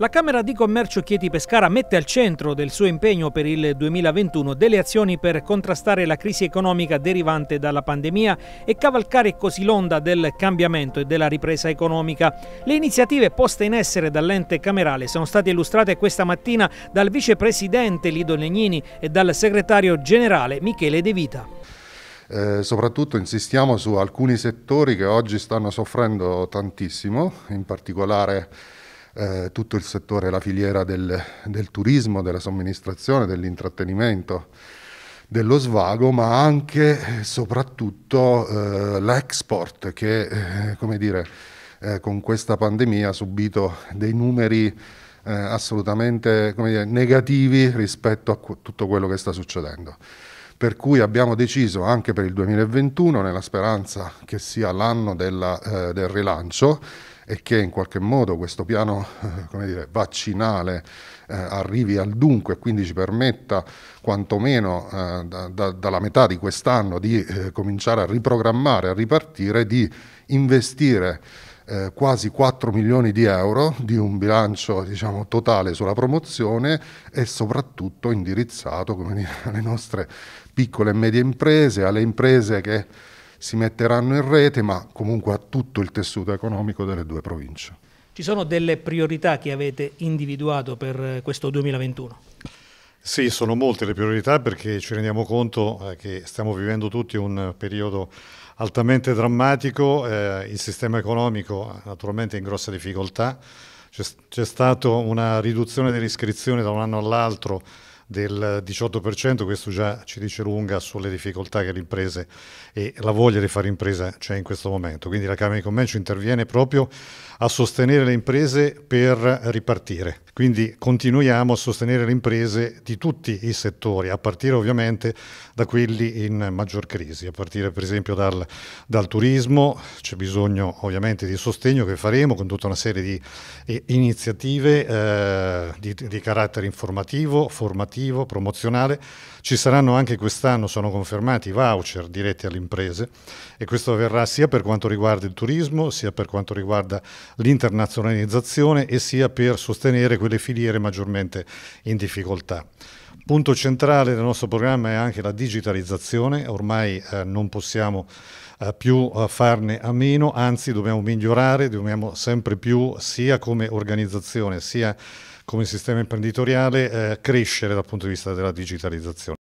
La Camera di Commercio Chieti Pescara mette al centro del suo impegno per il 2021 delle azioni per contrastare la crisi economica derivante dalla pandemia e cavalcare così l'onda del cambiamento e della ripresa economica. Le iniziative poste in essere dall'ente camerale sono state illustrate questa mattina dal vicepresidente Lido Legnini e dal segretario generale Michele De Vita. Eh, soprattutto insistiamo su alcuni settori che oggi stanno soffrendo tantissimo, in particolare eh, tutto il settore, la filiera del, del turismo, della somministrazione, dell'intrattenimento, dello svago, ma anche e eh, soprattutto eh, l'export che, eh, come dire, eh, con questa pandemia ha subito dei numeri eh, assolutamente dire, negativi rispetto a tutto quello che sta succedendo per cui abbiamo deciso anche per il 2021, nella speranza che sia l'anno della, eh, del rilancio, e che in qualche modo questo piano eh, dire, vaccinale eh, arrivi al dunque e quindi ci permetta quantomeno eh, da, da, dalla metà di quest'anno di eh, cominciare a riprogrammare, a ripartire, di investire eh, quasi 4 milioni di euro di un bilancio diciamo, totale sulla promozione e soprattutto indirizzato dire, alle nostre piccole e medie imprese, alle imprese che si metteranno in rete, ma comunque a tutto il tessuto economico delle due province. Ci sono delle priorità che avete individuato per eh, questo 2021? Sì, sono molte le priorità perché ci rendiamo conto eh, che stiamo vivendo tutti un periodo altamente drammatico, eh, il sistema economico naturalmente è in grossa difficoltà, c'è stata una riduzione dell'iscrizione da un anno all'altro del 18%, questo già ci dice lunga sulle difficoltà che le imprese e la voglia di fare impresa c'è in questo momento. Quindi la Camera di Commercio interviene proprio a sostenere le imprese per ripartire. Quindi continuiamo a sostenere le imprese di tutti i settori, a partire ovviamente da quelli in maggior crisi, a partire per esempio dal, dal turismo, c'è bisogno ovviamente di sostegno che faremo con tutta una serie di eh, iniziative eh, di, di carattere informativo, formativo, informativo, promozionale. Ci saranno anche quest'anno, sono confermati, i voucher diretti alle imprese e questo avverrà sia per quanto riguarda il turismo, sia per quanto riguarda l'internazionalizzazione e sia per sostenere quelle filiere maggiormente in difficoltà. Punto centrale del nostro programma è anche la digitalizzazione, ormai eh, non possiamo eh, più eh, farne a meno, anzi dobbiamo migliorare, dobbiamo sempre più sia come organizzazione sia come sistema imprenditoriale eh, crescere dal punto di vista della digitalizzazione.